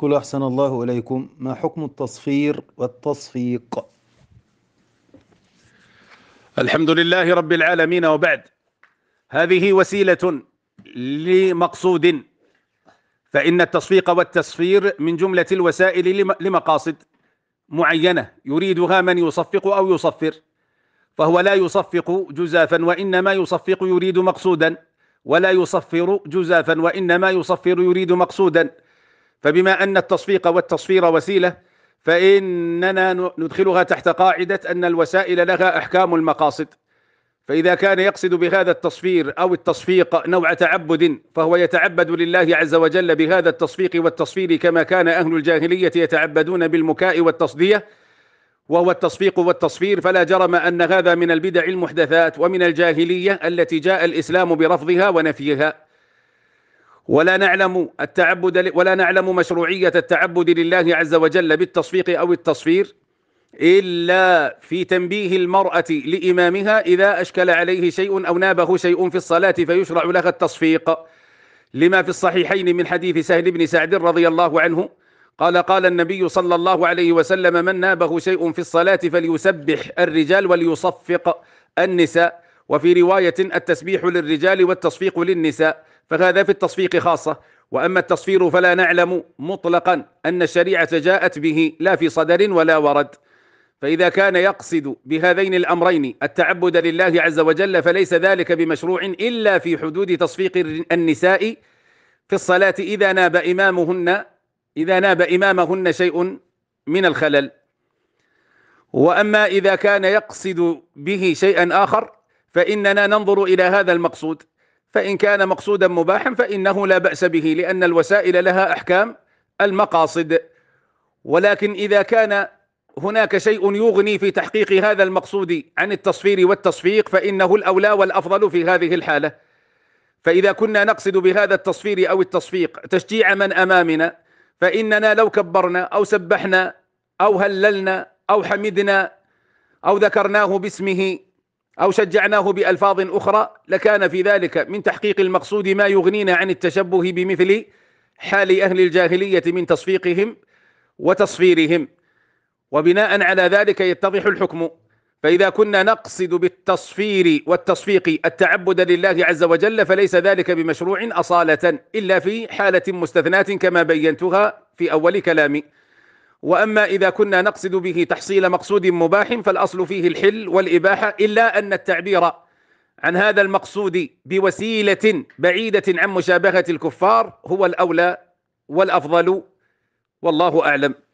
يقول أحسن الله إليكم ما حكم التصفير والتصفيق الحمد لله رب العالمين وبعد هذه وسيلة لمقصود فإن التصفيق والتصفير من جملة الوسائل لمقاصد معينة يريدها من يصفق أو يصفر فهو لا يصفق جزافا وإنما يصفق يريد مقصودا ولا يصفر جزافا وإنما يصفر يريد مقصودا فبما أن التصفيق والتصفير وسيلة فإننا ندخلها تحت قاعدة أن الوسائل لها أحكام المقاصد فإذا كان يقصد بهذا التصفير أو التصفيق نوع تعبد فهو يتعبد لله عز وجل بهذا التصفيق والتصفير كما كان أهل الجاهلية يتعبدون بالمكاء والتصدية وهو التصفيق والتصفير فلا جرم أن هذا من البدع المحدثات ومن الجاهلية التي جاء الإسلام برفضها ونفيها ولا نعلم التعبد ولا نعلم مشروعية التعبد لله عز وجل بالتصفيق أو التصفير إلا في تنبيه المرأة لإمامها إذا أشكل عليه شيء أو نابه شيء في الصلاة فيشرع لها التصفيق لما في الصحيحين من حديث سهل بن سعد رضي الله عنه قال قال النبي صلى الله عليه وسلم من نابه شيء في الصلاة فليسبح الرجال وليصفق النساء وفي رواية التسبيح للرجال والتصفيق للنساء فهذا في التصفيق خاصة وأما التصفير فلا نعلم مطلقا أن الشريعة جاءت به لا في صدر ولا ورد فإذا كان يقصد بهذين الأمرين التعبد لله عز وجل فليس ذلك بمشروع إلا في حدود تصفيق النساء في الصلاة إذا ناب إمامهن إذا ناب إمامهن شيء من الخلل وأما إذا كان يقصد به شيئا آخر فإننا ننظر إلى هذا المقصود فإن كان مقصودا مباحا فإنه لا بأس به لأن الوسائل لها أحكام المقاصد ولكن إذا كان هناك شيء يغني في تحقيق هذا المقصود عن التصفير والتصفيق فإنه الأولى والأفضل في هذه الحالة فإذا كنا نقصد بهذا التصفير أو التصفيق تشجيع من أمامنا فإننا لو كبرنا أو سبحنا أو هللنا أو حمدنا أو ذكرناه باسمه أو شجعناه بألفاظ أخرى لكان في ذلك من تحقيق المقصود ما يغنينا عن التشبه بمثل حال أهل الجاهلية من تصفيقهم وتصفيرهم وبناء على ذلك يتضح الحكم فإذا كنا نقصد بالتصفير والتصفيق التعبد لله عز وجل فليس ذلك بمشروع أصالة إلا في حالة مستثناة كما بينتها في أول كلامي وأما إذا كنا نقصد به تحصيل مقصود مباح فالأصل فيه الحل والإباحة إلا أن التعبير عن هذا المقصود بوسيلة بعيدة عن مشابهة الكفار هو الأولى والأفضل والله أعلم